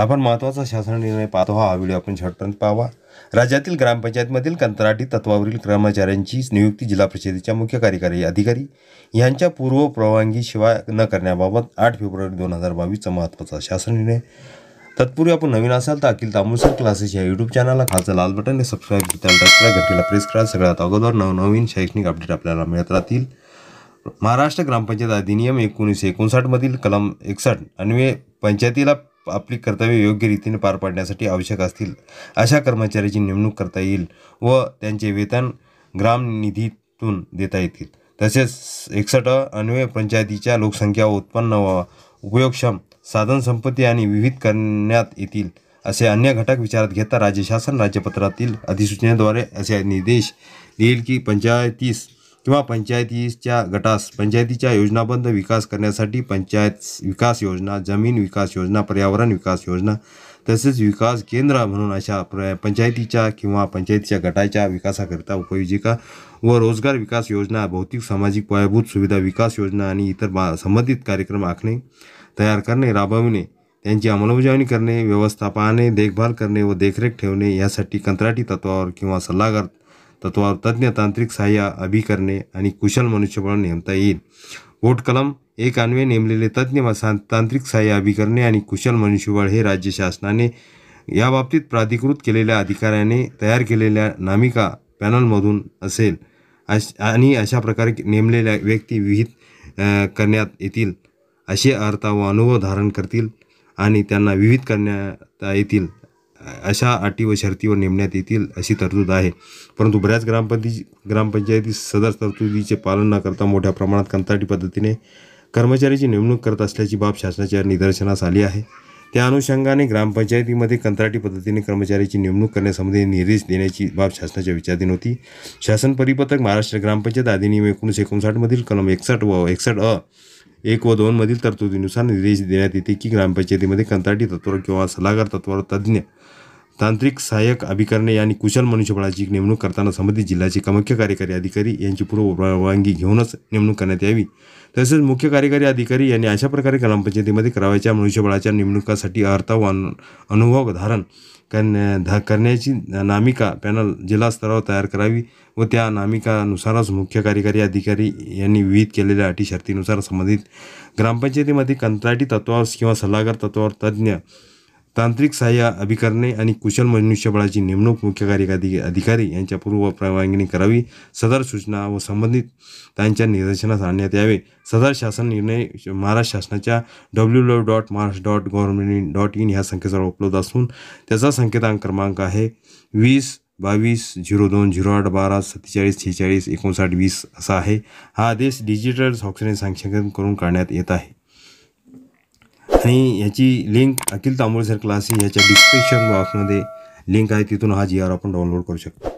आपण महत्त्वाचा शासन निर्णय पाहतो हा व्हिडिओ आपण शॉर्टपर्यंत पाहावा राज्यातील ग्रामपंचायतमधील कंत्राटी तत्वावरील कर्मचाऱ्यांची नियुक्ती जिल्हा परिषदेच्या मुख्य कार्यकारी अधिकारी यांच्या पूर्व परवानगीशिवाय न करण्याबाबत आठ फेब्रुवारी दोन हजार बावीसचा महत्वाचा शासन निर्णय तत्पूर्वी आपण नवीन असाल तर अखिल तामुसर क्लासेस या यूट्यूब चॅनलला खालचा लाल बटन सबस्क्राईब करा प्रेस करा सगळ्यात अगोदर नवनवीन शैक्षणिक अपडेट आपल्याला मिळत राहतील महाराष्ट्र ग्रामपंचायत अधिनियम एकोणीसशे एकोणसाठमधील कलम एकसठ अन्वे पंचायतीला आपली कर्तव्य योग्य रीतीने पार पाडण्यासाठी आवश्यक असतील अशा कर्मचाऱ्याची नेमणूक करता येईल व त्यांचे वेतन ग्रामनिधीतून देता येतील तसेच एकसष्ट अन्वय पंचायतीच्या लोकसंख्या उत्पन्न व उपयोगक्षम साधन संपत्ती आणि विविध करण्यात येतील असे अन्य घटक विचारात घेता राज्य शासन राज्यपत्रातील अधिसूचनेद्वारे असे निर्देश देईल की पंचायतीस किंवा पंचायतीच्या गटास पंचायतीच्या योजनाबद्ध विकास करण्यासाठी पंचायत विकास योजना जमीन विकास योजना पर्यावरण विकास योजना तसेच विकास केंद्र म्हणून अशा प्र पंचायतीच्या किंवा पंचायतीच्या गटाच्या विकासाकरिता उपयोजिका व रोजगार विकास योजना भौतिक सामाजिक पायाभूत सुविधा विकास योजना आणि इतर बा संबंधित कार्यक्रम आखणे तयार करणे राबविणे त्यांची अंमलबजावणी करणे व्यवस्थापनाने देखभाल करणे व देखरेख ठेवणे यासाठी कंत्राटी तत्वावर किंवा सल्लागार तत्वावर तज्ज्ञ तांत्रिक सहाय्य अभिकरणे आणि कुशल मनुष्यबळ नेमता येईल वोट कलम एक अन्वे नेमलेले तज्ज्ञ व तांत्रिक सहाय्य अभिकरणे आणि कुशल मनुष्यबळ हे राज्य शासनाने याबाबतीत प्राधिकृत केलेल्या अधिकाऱ्याने तयार केलेल्या नामिका पॅनलमधून असेल अश आणि अशा प्रकारे नेमलेल्या व्यक्ती विहित करण्यात येतील असे अर्थ व अनुभव धारण करतील आणि त्यांना विविध करण्यात येतील अशा अटी व शर्तीवर नेमण्यात येतील अशी तरतूद आहे परंतु बऱ्याच ग्रामपदी ग्रामपंचायती सदर तरतुदीचे पालन न करता मोठ्या प्रमाणात कंत्राटी पद्धतीने कर्मचाऱ्याची नेमणूक करत असल्याची बाब शासनाच्या निदर्शनास आली आहे त्या अनुषंगाने ग्रामपंचायतीमध्ये कंत्राटी पद्धतीने कर्मचाऱ्याची नेमणूक करण्यासंबंधी निर्देश देण्याची बाब शासनाच्या विचारधीन होती शासन परिपत्रक महाराष्ट्र ग्रामपंचायत अधिनियम एकोणीसशे एकोणसाठमधील कलम एकसष्ट व एकसष्ट अ एक व दोन मधील तरतुदीनुसार निर्देश देण्यात येते की ग्रामपंचायतीमध्ये कंत्राटी तत्वावर किंवा सल्लागार तत्वावर तज्ज्ञ तांत्रिक सहाय्यक अभिकरणे आणि कुशल मनुष्यबळाची नेमणूक करताना संबंधित जिल्ह्याचे मुख्य कार्यकारी अधिकारी यांची पूर्व परवानगी घेऊनच नेमणूक करण्यात यावी तसेच मुख्य कार्यकारी अधिकारी यांनी अशा प्रकारे ग्रामपंचायतीमध्ये करावयाच्या मनुष्यबळाच्या नेमणुकासाठी अर्थ व अनुभव धारण करण्याची नामिका पॅनल जिल्हा स्तरावर तयार करावी व त्या नामिकानुसारच मुख्य कार्यकारी अधिकारी यांनी विविध केलेल्या अटी शर्तीनुसार संबंधित ग्रामपंचायतीमध्ये कंत्राटी तत्वावर किंवा सल्लागार तत्वावर तज्ज्ञ तांत्रिक सहाय्य अभिकरणे आणि कुशल मनुष्यबळाची नेमणूक मुख्य कार्यकारी अधिकारी यांच्या पूर्व परवानगी करावी सदर सूचना व संबंधित त्यांच्या निदर्शनास आणण्यात यावे सदर शासन निर्णय महाराष्ट्र शासनाच्या W W dot Maharashtra dot government dot in ह्या संकेतस्थळावर उपलब्ध असून त्याचा संकेतांक क्रमांक आहे वीस बावीस झिरो दोन झिरो आठ बारा सत्तेचाळीस शेहेचाळीस एकोणसाठ वीस असा आहे हा आदेश डिजिटल सॉक्सिने संक्षेपन करून काढण्यात येत आहे आणि ह्याची लिंक अखिल तांबोळसर क्लास ह्याच्या डिस्क्रिप्शन बॉक्समध्ये लिंक आहे तिथून हा जी आर आपण डाउनलोड करू शकतो